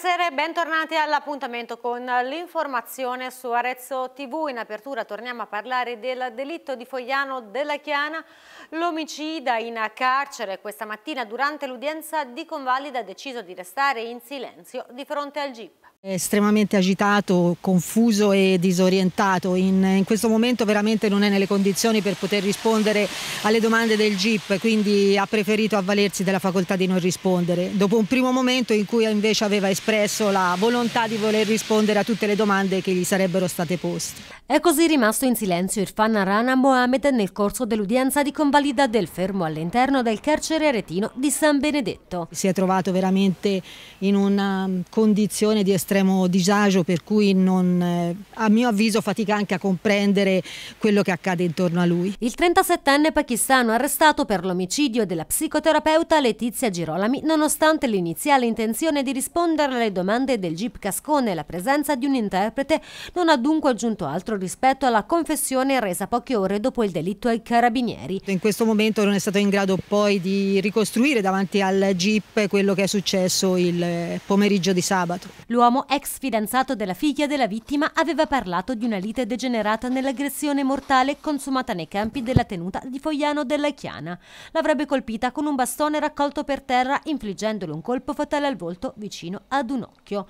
Buonasera e bentornati all'appuntamento con l'informazione su Arezzo TV. In apertura torniamo a parlare del delitto di Fogliano della Chiana, l'omicida in carcere. Questa mattina durante l'udienza di convalida ha deciso di restare in silenzio di fronte al GIP estremamente agitato, confuso e disorientato. In, in, questo momento veramente non è nelle condizioni per poter rispondere alle domande del GIP, quindi ha preferito avvalersi della facoltà di non rispondere. Dopo un primo momento in cui invece aveva espresso la volontà di voler rispondere a tutte le domande che gli sarebbero state poste. È così rimasto in silenzio Irfan Rana Mohamed nel corso dell'udienza di convalida del fermo all'interno del carcere retino di San Benedetto. Si è trovato veramente in una condizione di estrema estremo disagio per cui non, eh, a mio avviso fatica anche a comprendere quello che accade intorno a lui. Il 37enne pakistano arrestato per l'omicidio della psicoterapeuta Letizia Girolami nonostante l'iniziale intenzione di rispondere alle domande del Jeep Cascone e la presenza di un interprete non ha dunque aggiunto altro rispetto alla confessione resa poche ore dopo il delitto ai carabinieri. In questo momento non è stato in grado poi di ricostruire davanti al Jeep quello che è successo il eh, pomeriggio di sabato. L'uomo uomo, ex fidanzato della figlia della vittima, aveva parlato di una lite degenerata nell'aggressione mortale consumata nei campi della tenuta di Fogliano della Chiana. L'avrebbe colpita con un bastone raccolto per terra, infliggendole un colpo fatale al volto vicino ad un occhio.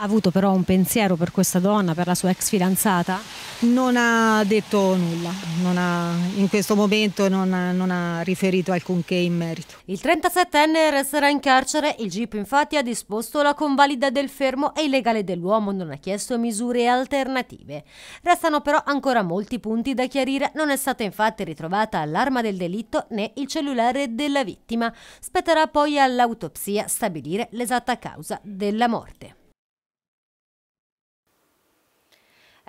Ha avuto però un pensiero per questa donna, per la sua ex fidanzata? Non ha detto nulla, ha, in questo momento non ha, non ha riferito alcunché in merito. Il 37enne resterà in carcere, il GIP infatti ha disposto la convalida del fermo e il legale dell'uomo non ha chiesto misure alternative. Restano però ancora molti punti da chiarire, non è stata infatti ritrovata l'arma del delitto né il cellulare della vittima. Spetterà poi all'autopsia stabilire l'esatta causa della morte.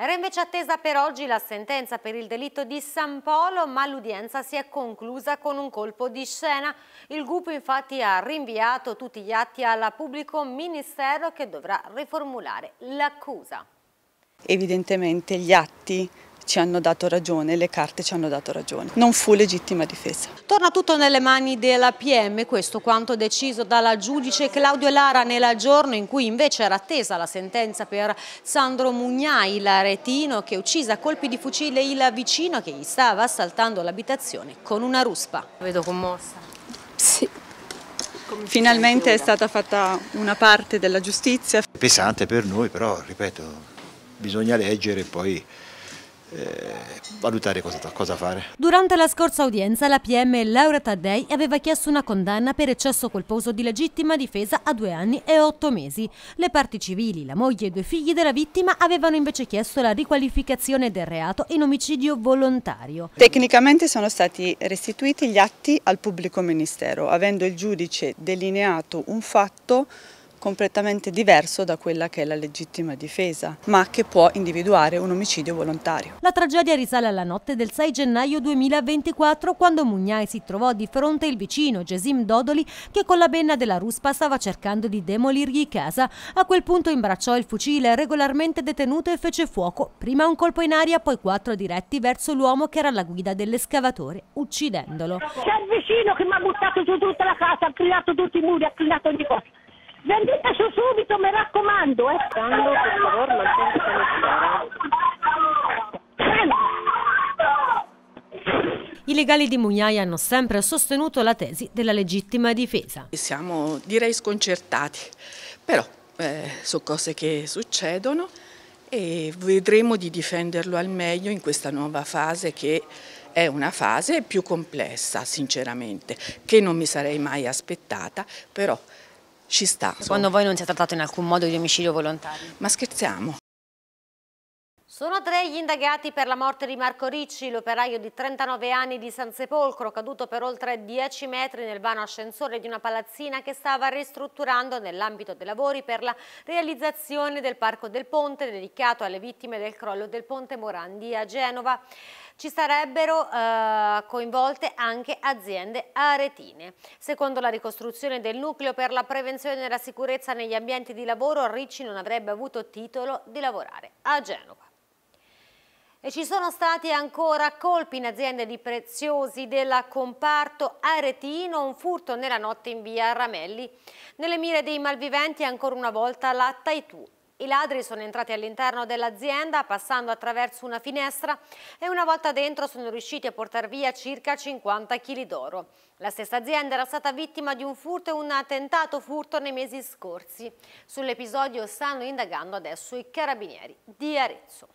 Era invece attesa per oggi la sentenza per il delitto di San Polo, ma l'udienza si è conclusa con un colpo di scena. Il gruppo infatti ha rinviato tutti gli atti al pubblico ministero che dovrà riformulare l'accusa. Evidentemente gli atti ci hanno dato ragione, le carte ci hanno dato ragione. Non fu legittima difesa. Torna tutto nelle mani della PM, questo quanto deciso dalla giudice Claudio Lara nel giorno in cui invece era attesa la sentenza per Sandro Mugnai, l'aretino che uccise a colpi di fucile il vicino che gli stava assaltando l'abitazione con una ruspa. La Vedo commossa. Sì, Finalmente è stata fatta una parte della giustizia. È Pesante per noi, però ripeto, bisogna leggere e poi eh, valutare cosa, cosa, fare. Durante la scorsa udienza la PM Laura Taddei aveva chiesto una condanna per eccesso colposo di legittima difesa a due anni e otto mesi. Le parti civili, la moglie e due figli della vittima avevano invece chiesto la riqualificazione del reato in omicidio volontario. Tecnicamente sono stati restituiti gli atti al pubblico ministero, avendo il giudice delineato un fatto completamente diverso da quella che è la legittima difesa, ma che può individuare un omicidio volontario. La tragedia risale alla notte del 6 gennaio 2024 quando Mugnai si trovò di fronte il vicino Gesim Dodoli che con la benna della ruspa stava cercando di demolirgli casa. A quel punto imbracciò il fucile regolarmente detenuto e fece fuoco, prima un colpo in aria, poi quattro diretti verso l'uomo che era alla guida dell'escavatore, uccidendolo. C'è il vicino che mi ha buttato su tutta la casa, ha crillato tutti i muri, ha crillato ogni cosa. Vendete su subito, mi raccomando, eh. Quando, per favore, non c'è I legali di Mugnai hanno sempre sostenuto la tesi della legittima difesa. Siamo direi sconcertati, però eh, sono cose che succedono e vedremo di difenderlo al meglio in questa nuova fase che è una fase più complessa sinceramente, che non mi sarei mai aspettata, però ci sta. Secondo voi non si è trattato in alcun modo di omicidio volontario? Ma scherziamo. Sono tre gli indagati per la morte di Marco Ricci, l'operaio di 39 anni di San Sepolcro, caduto per oltre 10 metri nel vano ascensore di una palazzina che stava ristrutturando nell'ambito dei lavori per la realizzazione del Parco del Ponte dedicato alle vittime del crollo del Ponte Morandi a Genova ci sarebbero eh, coinvolte anche aziende aretine. Secondo la ricostruzione del nucleo per la prevenzione della sicurezza negli ambienti di lavoro, Ricci non avrebbe avuto titolo di lavorare a Genova. E ci sono stati ancora colpi in aziende di preziosi del comparto aretino, un furto nella notte in via Ramelli. Nelle mire dei malviventi ancora una volta la Taitù i ladri sono entrati all'interno dell'azienda passando attraverso una finestra e una volta dentro sono riusciti a portare via circa 50 kg d'oro. La stessa azienda era stata vittima di un furto e un attentato furto nei mesi scorsi. Sull'episodio stanno indagando adesso i carabinieri di Arezzo.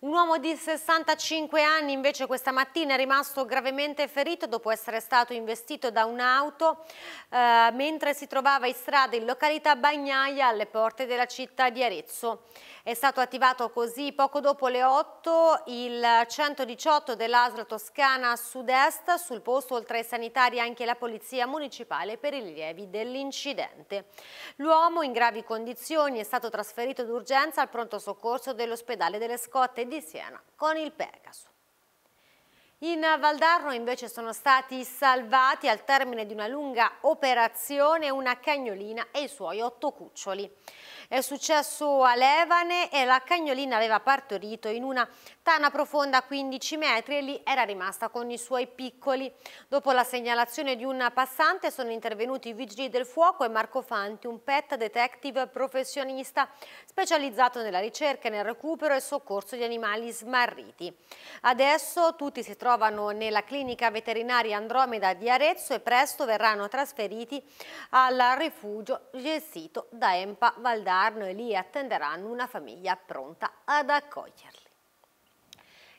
Un uomo di 65 anni invece questa mattina è rimasto gravemente ferito dopo essere stato investito da un'auto eh, mentre si trovava in strada in località Bagnaia alle porte della città di Arezzo. È stato attivato così poco dopo le 8 il 118 dell'Asla Toscana Sud-Est, sul posto oltre ai sanitari anche la polizia municipale per i rilievi dell'incidente. L'uomo in gravi condizioni è stato trasferito d'urgenza al pronto soccorso dell'ospedale delle Scotte di Siena con il Pegaso. In Valdarno invece sono stati salvati al termine di una lunga operazione una cagnolina e i suoi otto cuccioli. È successo a Levane e la cagnolina aveva partorito in una tana profonda a 15 metri e lì era rimasta con i suoi piccoli. Dopo la segnalazione di un passante sono intervenuti i vigili del fuoco e Marco Fanti, un pet detective professionista specializzato nella ricerca, nel recupero e soccorso di animali smarriti. Adesso tutti si trovano nella clinica veterinaria Andromeda di Arezzo e presto verranno trasferiti al rifugio gestito da Empa Valdare. Locarno e lì attenderanno una famiglia pronta ad accoglierli.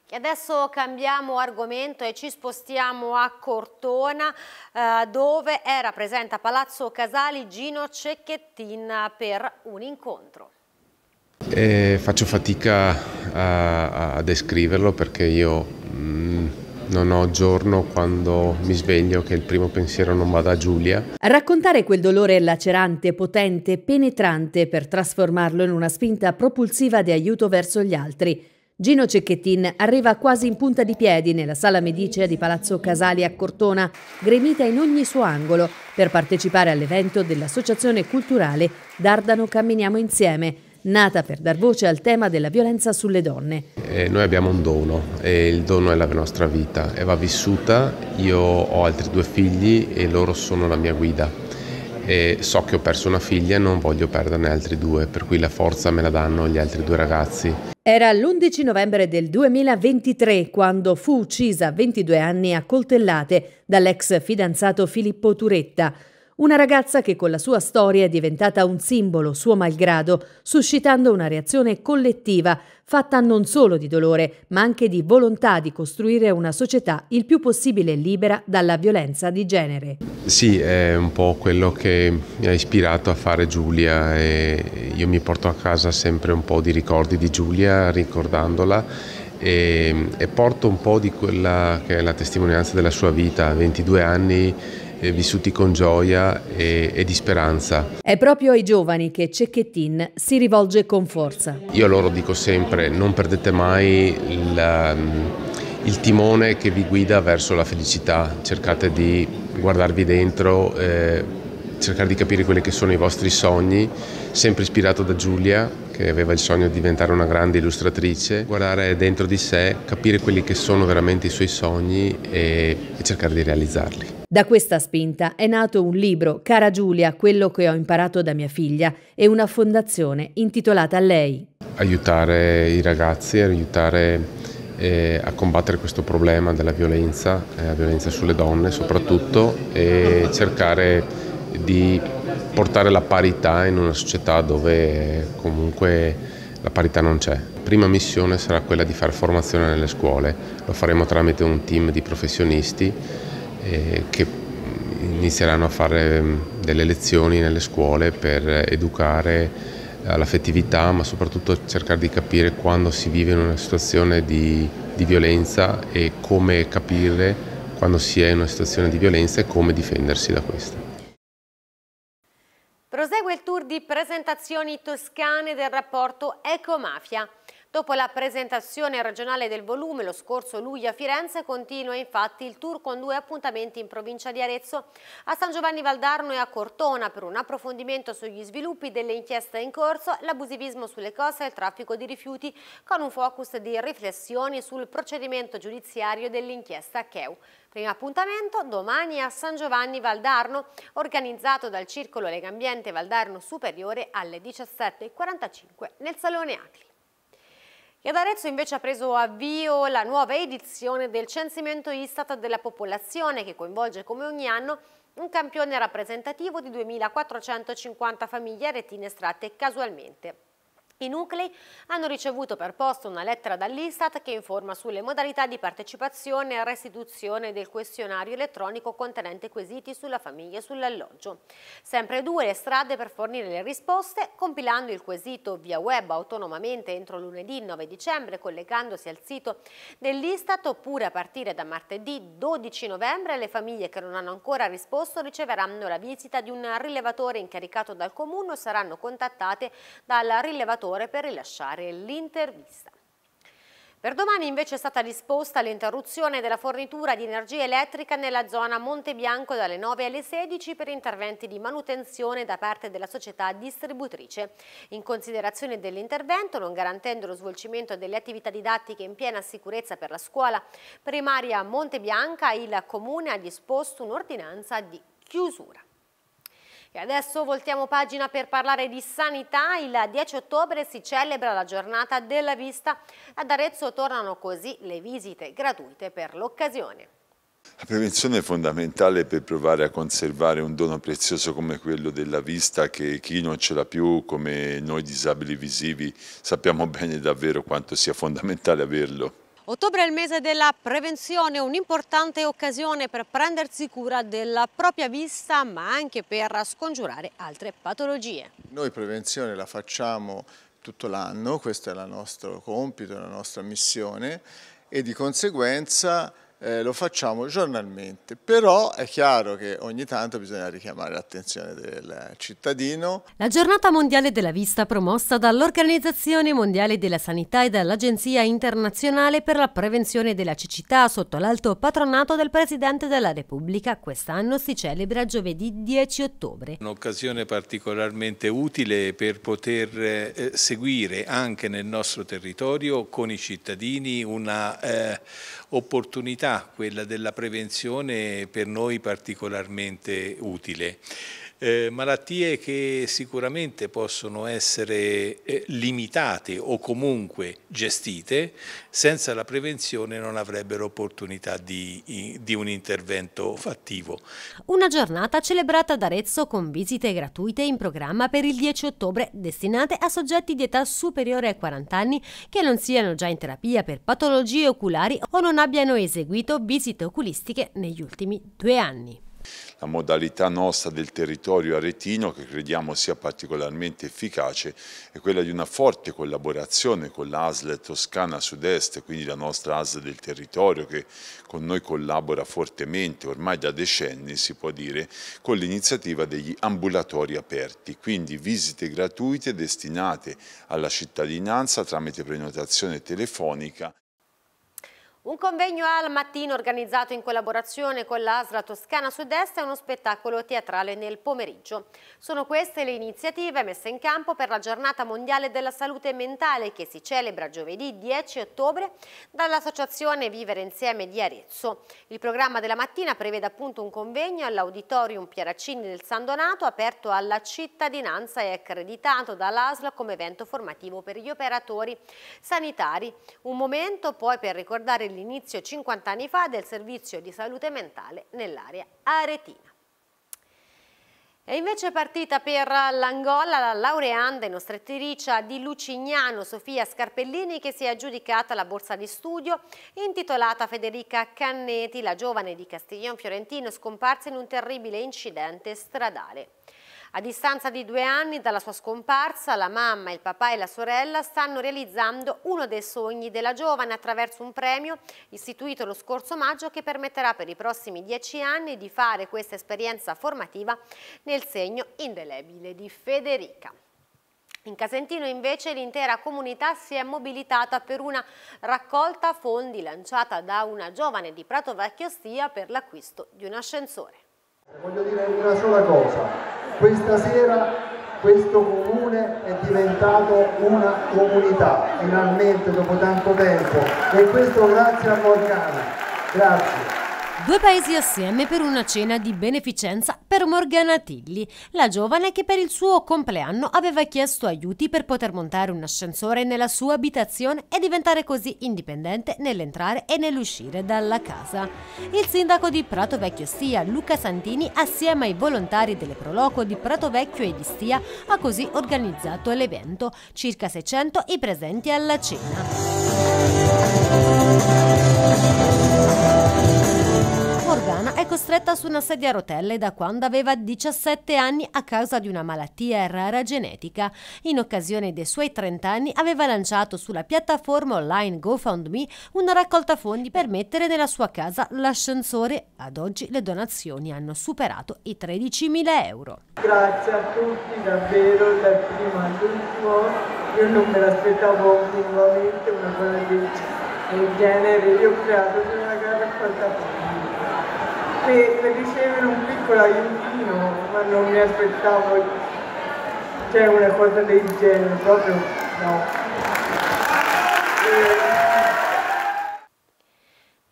E adesso cambiamo argomento e ci spostiamo a Cortona eh, dove era presente a Palazzo Casali Gino Cecchettin per un incontro. Eh, faccio fatica a, a descriverlo perché io non ho giorno quando mi sveglio che il primo pensiero non vada a Giulia. Raccontare quel dolore lacerante, potente, penetrante per trasformarlo in una spinta propulsiva di aiuto verso gli altri. Gino Cecchettin arriva quasi in punta di piedi nella sala medicea di Palazzo Casali a Cortona, gremita in ogni suo angolo, per partecipare all'evento dell'associazione culturale Dardano Camminiamo Insieme, nata per dar voce al tema della violenza sulle donne. Eh, noi abbiamo un dono e il dono è la nostra vita e va vissuta. Io ho altri due figli e loro sono la mia guida. E so che ho perso una figlia e non voglio perderne altri due, per cui la forza me la danno gli altri due ragazzi. Era l'11 novembre del 2023 quando fu uccisa a 22 anni a coltellate dall'ex fidanzato Filippo Turetta. Una ragazza che con la sua storia è diventata un simbolo, suo malgrado, suscitando una reazione collettiva, fatta non solo di dolore, ma anche di volontà di costruire una società il più possibile libera dalla violenza di genere. Sì, è un po' quello che mi ha ispirato a fare Giulia e io mi porto a casa sempre un po' di ricordi di Giulia, ricordandola e, e porto un po' di quella che è la testimonianza della sua vita, 22 anni vissuti con gioia e, e, di speranza. È proprio ai giovani che Cecchettin si rivolge con forza. Io loro dico sempre non perdete mai il, ehm, il timone che vi guida verso la felicità, cercate di guardarvi dentro. Eh, cercare di capire quelli che sono i vostri sogni, sempre ispirato da Giulia che aveva il sogno di diventare una grande illustratrice, guardare dentro di sé, capire quelli che sono veramente i suoi sogni e, e cercare di realizzarli. Da questa spinta è nato un libro, Cara Giulia, quello che ho imparato da mia figlia, e una fondazione intitolata a lei. Aiutare i ragazzi, aiutare eh, a combattere questo problema della violenza, eh, la violenza sulle donne soprattutto, e cercare di portare la parità in una società dove comunque la parità non c'è. La prima missione sarà quella di fare formazione nelle scuole, lo faremo tramite un team di professionisti eh, che inizieranno a fare mm, delle lezioni nelle scuole per educare all'affettività ma soprattutto cercare di capire quando si vive in una situazione di, di violenza e come capire quando si è in una situazione di violenza e come difendersi da questa. Prosegue il tour di presentazioni toscane del rapporto Ecomafia. Dopo la presentazione regionale del volume lo scorso luglio a Firenze continua infatti il tour con due appuntamenti in provincia di Arezzo a San Giovanni Valdarno e a Cortona per un approfondimento sugli sviluppi delle inchieste in corso, l'abusivismo sulle coste e il traffico di rifiuti con un focus di riflessioni sul procedimento giudiziario dell'inchiesta Cheu. Primo appuntamento domani a San Giovanni Valdarno organizzato dal Circolo Legambiente Valdarno Superiore alle 17.45 nel Salone Acli. E ad Arezzo invece ha preso avvio la nuova edizione del censimento Istat della popolazione che coinvolge come ogni anno un campione rappresentativo di 2.450 famiglie aretine estratte casualmente. I nuclei hanno ricevuto per posto una lettera dall'Istat che informa sulle modalità di partecipazione e restituzione del questionario elettronico contenente quesiti sulla famiglia e sull'alloggio. Sempre due le strade per fornire le risposte, compilando il quesito via web autonomamente entro lunedì 9 dicembre collegandosi al sito dell'Istat oppure a partire da martedì 12 novembre le famiglie che non hanno ancora risposto riceveranno la visita di un rilevatore incaricato dal comune o saranno contattate dal rilevatore senatore per rilasciare l'intervista. Per domani invece è stata disposta l'interruzione della fornitura di energia elettrica nella zona Monte Bianco dalle 9 alle 16 per interventi di manutenzione da parte della società distributrice. In considerazione dell'intervento, non garantendo lo svolgimento delle attività didattiche in piena sicurezza per la scuola primaria Monte Bianca, il Comune ha disposto un'ordinanza di chiusura. E adesso voltiamo pagina per parlare di sanità. Il 10 ottobre si celebra la giornata della vista. Ad Arezzo tornano così le visite gratuite per l'occasione. La prevenzione è fondamentale per provare a conservare un dono prezioso come quello della vista che chi non ce l'ha più, come noi disabili visivi, sappiamo bene davvero quanto sia fondamentale averlo. Ottobre è il mese della prevenzione, un'importante occasione per prendersi cura della propria vista ma anche per scongiurare altre patologie. Noi prevenzione la facciamo tutto l'anno, questo è il nostro compito, la nostra missione e di conseguenza eh, lo facciamo giornalmente, però è chiaro che ogni tanto bisogna richiamare l'attenzione del cittadino. La giornata mondiale della vista promossa dall'Organizzazione Mondiale della Sanità e dall'Agenzia Internazionale per la Prevenzione della Cecità sotto l'alto patronato del Presidente della Repubblica quest'anno si celebra giovedì 10 ottobre. Un'occasione particolarmente utile per poter eh, seguire anche nel nostro territorio con i cittadini una, eh, opportunità, quella della prevenzione, per noi particolarmente utile eh, malattie che sicuramente possono essere eh, limitate o comunque gestite, senza la prevenzione non avrebbero opportunità di, di un intervento fattivo. Una giornata celebrata ad Arezzo con visite gratuite in programma per il 10 ottobre destinate a soggetti di età superiore ai 40 anni che non siano già in terapia per patologie oculari o non abbiano eseguito visite oculistiche negli ultimi due anni. La modalità nostra del territorio aretino, che crediamo sia particolarmente efficace, è quella di una forte collaborazione con l'ASL Toscana Sud-Est, quindi la nostra ASL del territorio che con noi collabora fortemente, ormai da decenni si può dire, con l'iniziativa degli ambulatori aperti, quindi visite gratuite destinate alla cittadinanza tramite prenotazione telefonica un convegno al mattino organizzato in collaborazione con l'Asla Toscana Sud-Est e uno spettacolo teatrale nel pomeriggio. Sono queste le iniziative messe in campo per la giornata mondiale della salute mentale che si celebra giovedì 10 ottobre dall'associazione Vivere Insieme di Arezzo. Il programma della mattina prevede appunto un convegno all'auditorium Pieraccini del San Donato aperto alla cittadinanza e accreditato dall'Asla come evento formativo per gli operatori sanitari. Un momento poi per ricordare nell'inizio 50 anni fa del servizio di salute mentale nell'area aretina. È invece partita per l'Angola la laureanda e di Lucignano Sofia Scarpellini che si è aggiudicata la borsa di studio intitolata Federica Canneti, la giovane di Castiglione Fiorentino scomparsa in un terribile incidente stradale. A distanza di due anni dalla sua scomparsa, la mamma, il papà e la sorella stanno realizzando uno dei sogni della giovane attraverso un premio istituito lo scorso maggio che permetterà per i prossimi dieci anni di fare questa esperienza formativa nel segno indelebile di Federica. In Casentino invece l'intera comunità si è mobilitata per una raccolta fondi lanciata da una giovane di Prato Vecchio Stia per l'acquisto di un ascensore. Voglio dire una sola cosa, questa sera questo comune è diventato una comunità, finalmente dopo tanto tempo, e questo grazie a Morgana. Grazie. Due paesi assieme per una cena di beneficenza per Morgana Tilli, la giovane che per il suo compleanno aveva chiesto aiuti per poter montare un ascensore nella sua abitazione e diventare così indipendente nell'entrare e nell'uscire dalla casa. Il sindaco di Prato Vecchio Stia, Luca Santini, assieme ai volontari delle Proloco di Prato Vecchio e di Stia, ha così organizzato l'evento, circa 600 i presenti alla cena. È costretta su una sedia a rotelle da quando aveva 17 anni a causa di una malattia rara genetica. In occasione dei suoi 30 anni aveva lanciato sulla piattaforma online GoFundMe una raccolta fondi per mettere nella sua casa l'ascensore. Ad oggi le donazioni hanno superato i 13.000 euro. Grazie a tutti davvero dal primo all'ultimo. Io non me l'aspettavo minimamente una cosa del genere. Io ho creato una raccolta fondi per, per ricevere un piccolo aiutino, ma non mi aspettavo cioè, una cosa del genere, proprio no.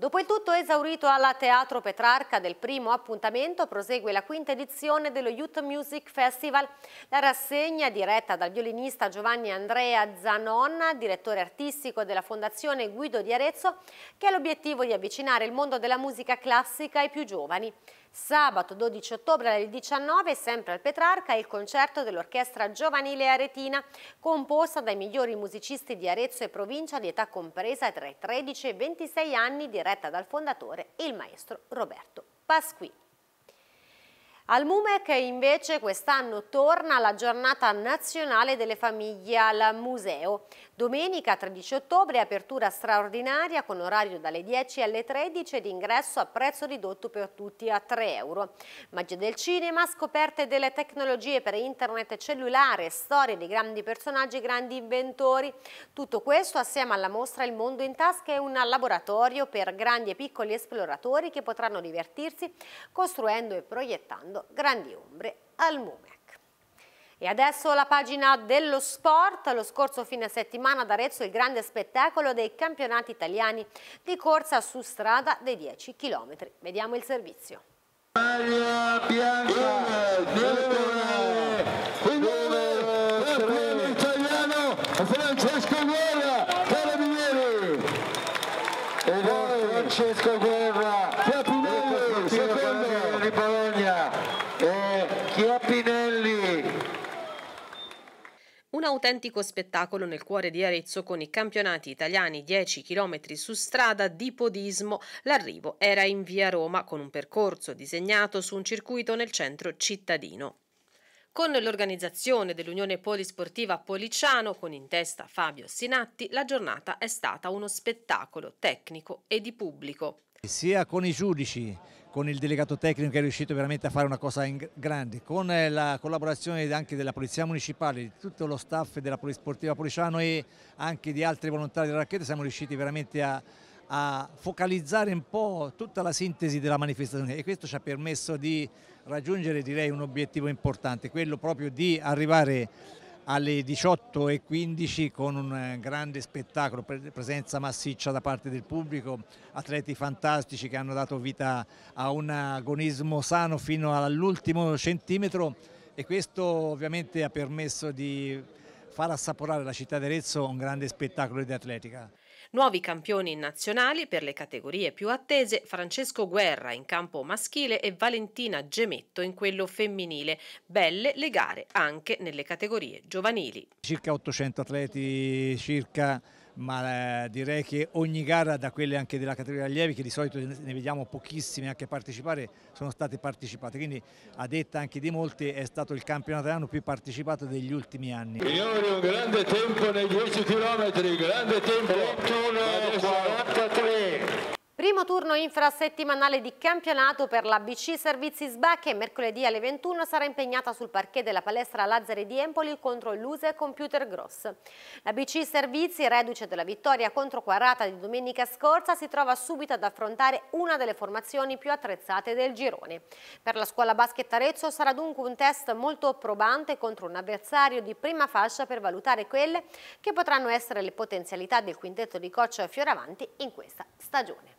Dopo il tutto esaurito alla Teatro Petrarca del primo appuntamento prosegue la quinta edizione dello Youth Music Festival. La rassegna diretta dal violinista Giovanni Andrea Zanonna, direttore artistico della Fondazione Guido di Arezzo, che ha l'obiettivo di avvicinare il mondo della musica classica ai più giovani. Sabato 12 ottobre alle 19 sempre al Petrarca il concerto dell'Orchestra Giovanile Aretina composta dai migliori musicisti di Arezzo e provincia di età compresa tra i 13 e i 26 anni diretta dal fondatore e il maestro Roberto Pasquini. Al MUMEC invece quest'anno torna la giornata nazionale delle famiglie al museo. Domenica 13 ottobre apertura straordinaria con orario dalle 10 alle 13 ed ingresso a prezzo ridotto per tutti a 3 euro. Magia del cinema, scoperte delle tecnologie per internet cellulare, storie di grandi personaggi, e grandi inventori. Tutto questo assieme alla mostra Il mondo in tasca è un laboratorio per grandi e piccoli esploratori che potranno divertirsi costruendo e proiettando grandi ombre al MUMEC. E adesso la pagina dello sport. Lo scorso fine settimana ad Arezzo il grande spettacolo dei campionati italiani di corsa su strada dei 10 km. Vediamo il servizio. Maria Bianca, direttore, il premio italiano Francesco Guerra, carabinieri. Ed è Francesco Guerra. autentico spettacolo nel cuore di Arezzo con i campionati italiani 10 km su strada di podismo. L'arrivo era in via Roma con un percorso disegnato su un circuito nel centro cittadino con l'organizzazione dell'Unione Polisportiva Policiano, con in testa Fabio Sinatti, la giornata è stata uno spettacolo tecnico e di pubblico. Sia con i giudici con il delegato tecnico che è riuscito veramente a fare una cosa in grande, con eh, la collaborazione anche della Polizia Municipale, di tutto lo staff della Polisportiva Policiano e anche di altri volontari della Racchetta siamo riusciti veramente a, a focalizzare un po' tutta la sintesi della manifestazione e questo ci ha permesso di raggiungere direi un obiettivo importante, quello proprio di arrivare alle 18.15 con un eh, grande spettacolo, presenza massiccia da parte del pubblico, atleti fantastici che hanno dato vita a un agonismo sano fino all'ultimo centimetro e questo ovviamente ha permesso di far assaporare la città di Arezzo un grande spettacolo di atletica. Nuovi campioni nazionali per le categorie più attese Francesco Guerra in campo maschile e Valentina Gemetto in quello femminile. Belle le gare anche nelle categorie giovanili. Circa 800 atleti, circa ma eh, direi che ogni gara da quelle anche della categoria allievi che di solito ne vediamo pochissime anche partecipare sono state partecipate quindi a detta anche di molti è stato il campionato italiano più partecipato degli ultimi anni Signori un grande tempo nei 10 km grande tempo 21 43 Primo turno infrasettimanale di campionato per la BC Servizi SBA che mercoledì alle 21 sarà impegnata sul parquet della palestra Lazzari di Empoli contro l'Use Computer Gross. La BC Servizi, reduce della vittoria contro Quarata di domenica scorsa, si trova subito ad affrontare una delle formazioni più attrezzate del girone. Per la scuola basket Arezzo sarà dunque un test molto probante contro un avversario di prima fascia per valutare quelle che potranno essere le potenzialità del quintetto di coach Fioravanti in questa stagione.